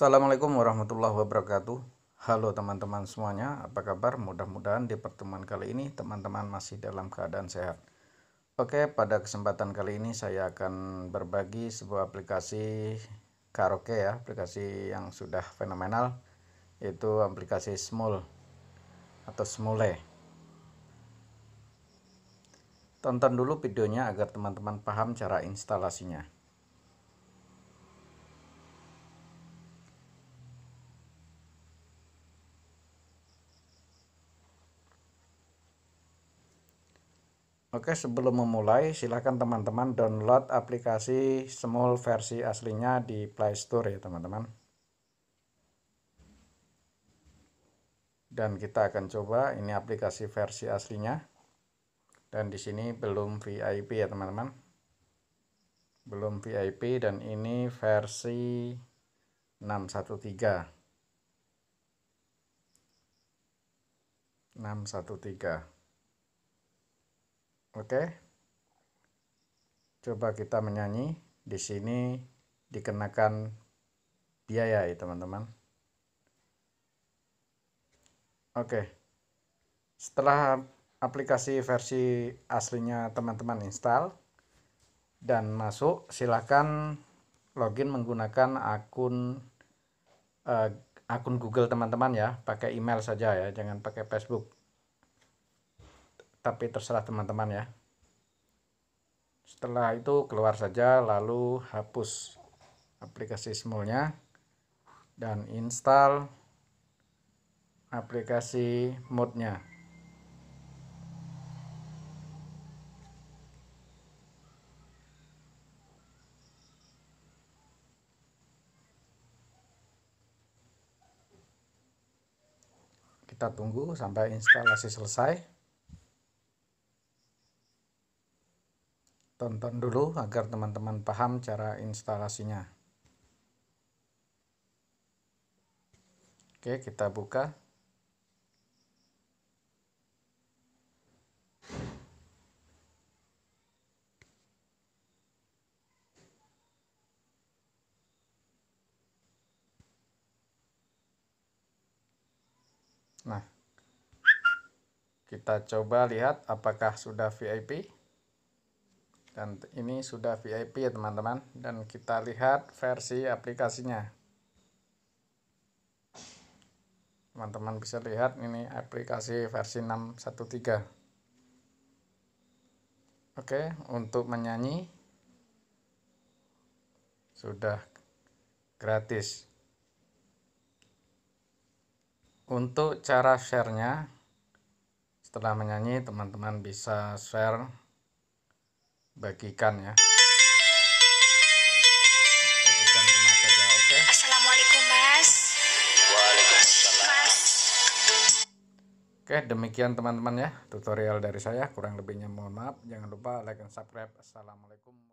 Assalamualaikum warahmatullahi wabarakatuh Halo teman-teman semuanya apa kabar mudah-mudahan di pertemuan kali ini teman-teman masih dalam keadaan sehat Oke pada kesempatan kali ini saya akan berbagi sebuah aplikasi karaoke ya aplikasi yang sudah fenomenal yaitu aplikasi Small atau Smule Tonton dulu videonya agar teman-teman paham cara instalasinya. Oke, sebelum memulai, silahkan teman-teman download aplikasi Small versi aslinya di Play Store ya teman-teman. Dan kita akan coba ini aplikasi versi aslinya. Dan di sini belum VIP ya teman-teman. Belum VIP dan ini versi 613. 613. Oke. Coba kita menyanyi. Di sini dikenakan biaya ya, teman-teman. Oke. Setelah aplikasi versi aslinya teman-teman install dan masuk, silakan login menggunakan akun uh, akun Google teman-teman ya, pakai email saja ya, jangan pakai Facebook tapi terserah teman-teman ya setelah itu keluar saja lalu hapus aplikasi smallnya dan install aplikasi modnya kita tunggu sampai instalasi selesai tonton dulu agar teman-teman paham cara instalasinya. Oke, kita buka. Nah, kita coba lihat apakah sudah VIP dan ini sudah VIP ya teman-teman dan kita lihat versi aplikasinya teman-teman bisa lihat ini aplikasi versi 613 oke untuk menyanyi sudah gratis untuk cara sharenya setelah menyanyi teman-teman bisa share bagikan ya oke oke demikian teman-teman ya tutorial dari saya kurang lebihnya mohon maaf jangan lupa like dan subscribe assalamualaikum